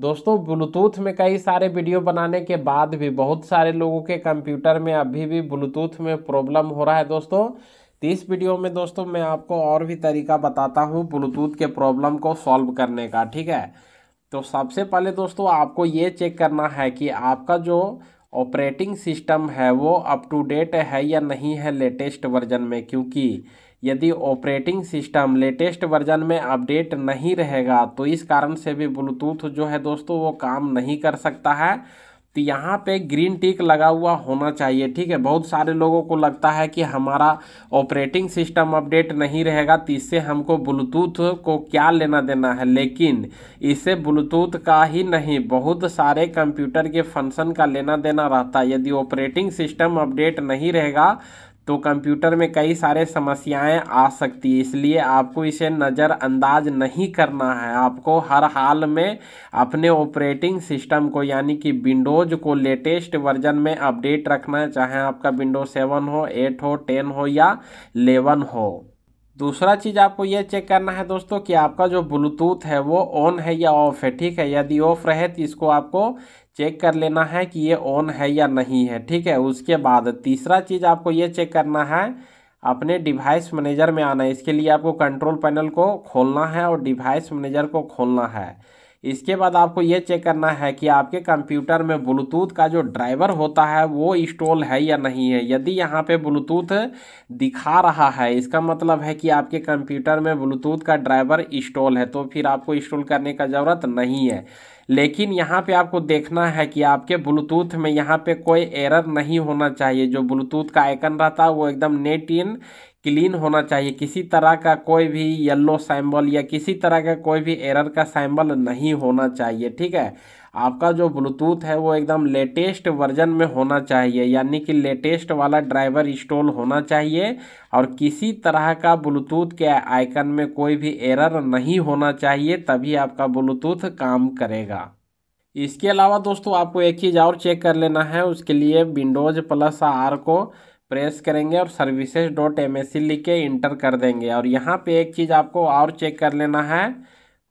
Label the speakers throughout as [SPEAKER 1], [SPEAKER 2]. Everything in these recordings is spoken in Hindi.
[SPEAKER 1] दोस्तों ब्लूटूथ में कई सारे वीडियो बनाने के बाद भी बहुत सारे लोगों के कंप्यूटर में अभी भी ब्लूटूथ में प्रॉब्लम हो रहा है दोस्तों तो इस वीडियो में दोस्तों मैं आपको और भी तरीका बताता हूँ ब्लूटूथ के प्रॉब्लम को सॉल्व करने का ठीक है तो सबसे पहले दोस्तों आपको ये चेक करना है कि आपका जो ऑपरेटिंग सिस्टम है वो अप टू डेट है या नहीं है लेटेस्ट वर्जन में क्योंकि यदि ऑपरेटिंग सिस्टम लेटेस्ट वर्जन में अपडेट नहीं रहेगा तो इस कारण से भी ब्लूटूथ जो है दोस्तों वो काम नहीं कर सकता है तो यहाँ पे ग्रीन टिक लगा हुआ होना चाहिए ठीक है बहुत सारे लोगों को लगता है कि हमारा ऑपरेटिंग सिस्टम अपडेट नहीं रहेगा तो इससे हमको ब्लूटूथ को क्या लेना देना है लेकिन इससे ब्लूटूथ का ही नहीं बहुत सारे कंप्यूटर के फंक्शन का लेना देना रहता है यदि ऑपरेटिंग सिस्टम अपडेट नहीं रहेगा तो कंप्यूटर में कई सारे समस्याएं आ सकती है इसलिए आपको इसे नज़रअंदाज नहीं करना है आपको हर हाल में अपने ऑपरेटिंग सिस्टम को यानी कि विंडोज़ को लेटेस्ट वर्जन में अपडेट रखना है चाहे आपका विंडोज सेवन हो एट हो टेन हो या लेवन हो दूसरा चीज़ आपको ये चेक करना है दोस्तों कि आपका जो ब्लूटूथ है वो ऑन है या ऑफ है ठीक है यदि ऑफ रहे तो इसको आपको चेक कर लेना है कि ये ऑन है या नहीं है ठीक है उसके बाद तीसरा चीज़ आपको ये चेक करना है अपने डिवाइस मैनेजर में आना है इसके लिए आपको कंट्रोल पैनल को खोलना है और डिवाइस मैनेजर को खोलना है इसके बाद आपको ये चेक करना है कि आपके कंप्यूटर में ब्लूटूथ का जो ड्राइवर होता है वो इंस्टॉल है या नहीं है यदि यहाँ पे ब्लूटूथ दिखा रहा है इसका मतलब है कि आपके कंप्यूटर में ब्लूटूथ का ड्राइवर इंस्टॉल है तो फिर आपको इंस्टॉल करने का ज़रूरत नहीं है लेकिन यहाँ पे आपको देखना है कि आपके ब्लूटूथ में यहाँ पे कोई एरर नहीं होना चाहिए जो ब्लूटूथ का आइकन रहता है वो एकदम नेट इन क्लीन होना चाहिए किसी तरह का कोई भी येलो सैम्बल या किसी तरह का कोई भी एरर का सैम्बल नहीं होना चाहिए ठीक है आपका जो ब्लूटूथ है वो एकदम लेटेस्ट वर्जन में होना चाहिए यानी कि लेटेस्ट वाला ड्राइवर इंस्टॉल होना चाहिए और किसी तरह का ब्लूटूथ के आइकन में कोई भी एरर नहीं होना चाहिए तभी आपका ब्लूटूथ काम करेगा इसके अलावा दोस्तों आपको एक चीज़ और चेक कर लेना है उसके लिए विंडोज़ प्लस आर को प्रेस करेंगे और services dot M S C लिख के इंटर कर देंगे और यहाँ पे एक चीज़ आपको और चेक कर लेना है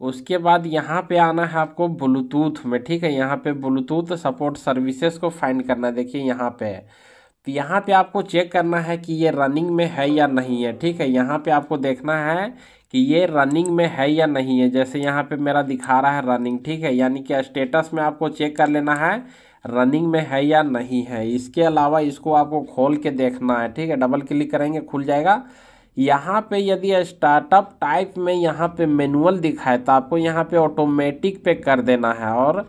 [SPEAKER 1] उसके बाद यहाँ पे आना है आपको ब्लूटूथ में ठीक है यहाँ पे ब्लूटूथ सपोर्ट सर्विसेज को फाइंड करना है देखिए यहाँ पे तो यहाँ पे आपको चेक करना है कि ये रनिंग में है या नहीं है ठीक है यहाँ पे आपको देखना है कि ये रनिंग में है या नहीं है जैसे यहाँ पे मेरा दिखा रहा है रनिंग ठीक है यानी कि स्टेटस में आपको चेक कर लेना है रनिंग में है या नहीं है इसके अलावा इसको आपको खोल के देखना है ठीक है डबल क्लिक करेंगे खुल जाएगा यहाँ पे यदि स्टार्टअप टाइप में यहाँ पे मैनुअल दिखाए तो आपको यहाँ पे ऑटोमेटिक पे कर देना है और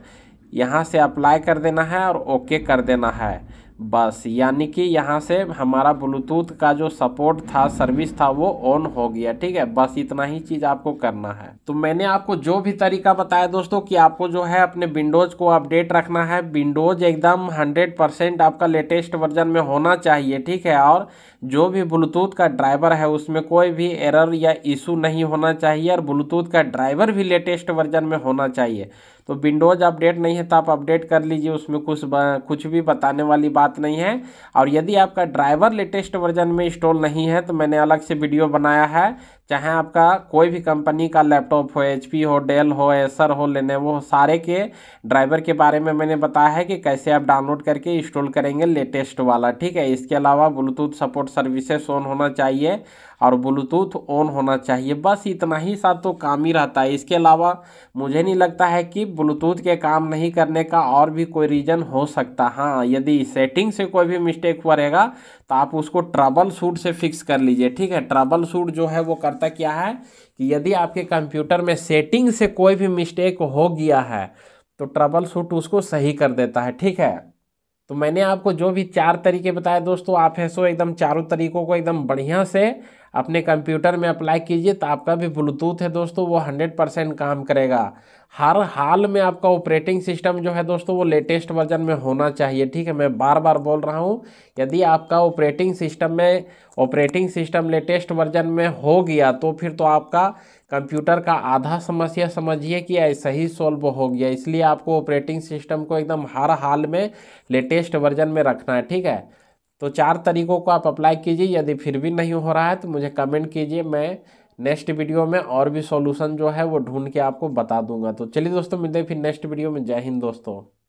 [SPEAKER 1] यहाँ से अप्लाई कर देना है और ओके कर देना है बस यानी कि यहाँ से हमारा ब्लूटूथ का जो सपोर्ट था सर्विस था वो ऑन हो गया ठीक है बस इतना ही चीज़ आपको करना है तो मैंने आपको जो भी तरीका बताया दोस्तों कि आपको जो है अपने विंडोज़ को अपडेट रखना है विंडोज़ एकदम 100 परसेंट आपका लेटेस्ट वर्जन में होना चाहिए ठीक है और जो भी ब्लूटूथ का ड्राइवर है उसमें कोई भी एरर या इशू नहीं होना चाहिए और ब्लूटूथ का ड्राइवर भी लेटेस्ट वर्जन में होना चाहिए तो विंडोज़ अपडेट नहीं है तो आप अपडेट कर लीजिए उसमें कुछ कुछ भी बताने वाली बात नहीं है और यदि आपका ड्राइवर लेटेस्ट वर्जन में इंस्टॉल नहीं है तो मैंने अलग से वीडियो बनाया है चाहे आपका कोई भी कंपनी का लैपटॉप हो एच हो डेल हो एसर हो लेने हो सारे के ड्राइवर के बारे में मैंने बताया है कि कैसे आप डाउनलोड करके इंस्टॉल करेंगे लेटेस्ट वाला ठीक है इसके अलावा ब्लूटूथ सपोर्ट सर्विसेस ऑन होना चाहिए और ब्लूटूथ ऑन होना चाहिए बस इतना ही सा तो काम ही रहता है इसके अलावा मुझे नहीं लगता है कि ब्लूटूथ के काम नहीं करने का और भी कोई रीज़न हो सकता हाँ यदि सेटिंग से कोई भी मिस्टेक हुआ रहेगा तो आप उसको ट्रबल सूट से फिक्स कर लीजिए ठीक है ट्रबल सूट जो है वो करता क्या है कि यदि आपके कंप्यूटर में सेटिंग से कोई भी मिस्टेक हो गया है तो ट्रबल सूट उसको सही कर देता है ठीक है तो मैंने आपको जो भी चार तरीके बताए दोस्तों आप है सो एकदम चारों तरीकों को एकदम बढ़िया से अपने कंप्यूटर में अप्लाई कीजिए तो आपका भी ब्लूटूथ है दोस्तों वो हंड्रेड परसेंट काम करेगा हर हाल में आपका ऑपरेटिंग सिस्टम जो है दोस्तों वो लेटेस्ट वर्जन में होना चाहिए ठीक है मैं बार बार बोल रहा हूँ यदि आपका ऑपरेटिंग सिस्टम में ऑपरेटिंग सिस्टम लेटेस्ट वर्जन में हो गया तो फिर तो आपका कंप्यूटर का आधा समस्या समझिए कि ऐसा ही सॉल्व हो गया इसलिए आपको ऑपरेटिंग सिस्टम को एकदम हर हाल में लेटेस्ट वर्जन में रखना है ठीक है तो चार तरीकों को आप अप्लाई कीजिए यदि फिर भी नहीं हो रहा है तो मुझे कमेंट कीजिए मैं नेक्स्ट वीडियो में और भी सॉल्यूशन जो है वो ढूंढ के आपको बता दूंगा तो चलिए दोस्तों मिलते हैं फिर नेक्स्ट वीडियो में जय हिंद दोस्तों